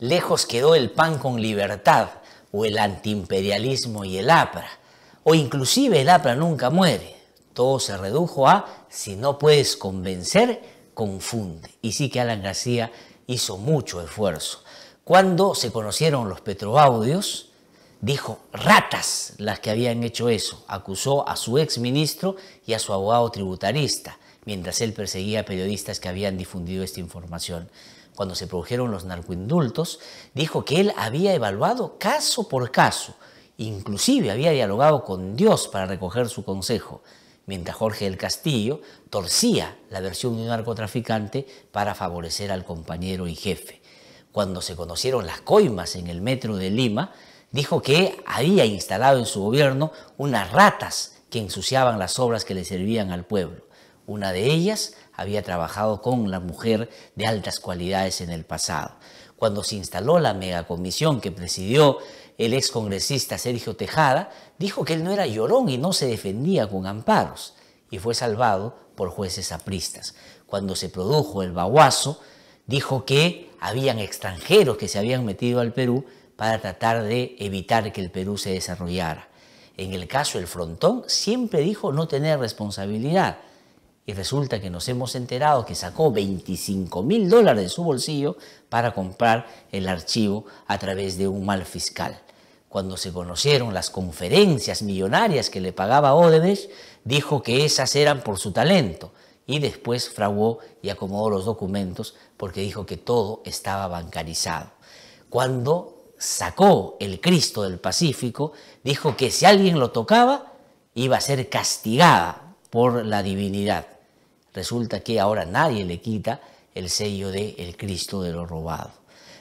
Lejos quedó el pan con libertad o el antiimperialismo y el APRA. O inclusive el APRA nunca muere. Todo se redujo a si no puedes convencer, confunde. Y sí que Alan García hizo mucho esfuerzo. Cuando se conocieron los petroaudios, dijo ratas las que habían hecho eso. Acusó a su ex ministro y a su abogado tributarista, mientras él perseguía periodistas que habían difundido esta información cuando se produjeron los narcoindultos, dijo que él había evaluado caso por caso, inclusive había dialogado con Dios para recoger su consejo, mientras Jorge del Castillo torcía la versión de un narcotraficante para favorecer al compañero y jefe. Cuando se conocieron las coimas en el metro de Lima, dijo que había instalado en su gobierno unas ratas que ensuciaban las obras que le servían al pueblo. Una de ellas había trabajado con la mujer de altas cualidades en el pasado. Cuando se instaló la megacomisión que presidió el excongresista Sergio Tejada, dijo que él no era llorón y no se defendía con amparos, y fue salvado por jueces apristas. Cuando se produjo el baguazo, dijo que habían extranjeros que se habían metido al Perú para tratar de evitar que el Perú se desarrollara. En el caso del frontón, siempre dijo no tener responsabilidad y resulta que nos hemos enterado que sacó 25 mil dólares de su bolsillo para comprar el archivo a través de un mal fiscal. Cuando se conocieron las conferencias millonarias que le pagaba Odebrecht, dijo que esas eran por su talento y después fraguó y acomodó los documentos porque dijo que todo estaba bancarizado. Cuando sacó el Cristo del Pacífico, dijo que si alguien lo tocaba, iba a ser castigada por la divinidad. Resulta que ahora nadie le quita el sello de el Cristo de lo robado.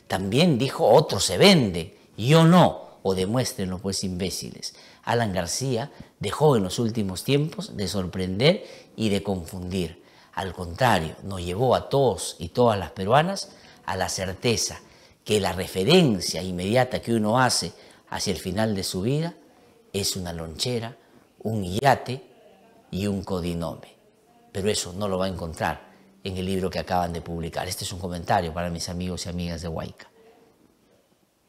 También dijo, otro se vende, yo no, o demuéstrenlo pues imbéciles. Alan García dejó en los últimos tiempos de sorprender y de confundir. Al contrario, nos llevó a todos y todas las peruanas a la certeza que la referencia inmediata que uno hace hacia el final de su vida es una lonchera, un yate y un codinome pero eso no lo va a encontrar en el libro que acaban de publicar. Este es un comentario para mis amigos y amigas de Huayca.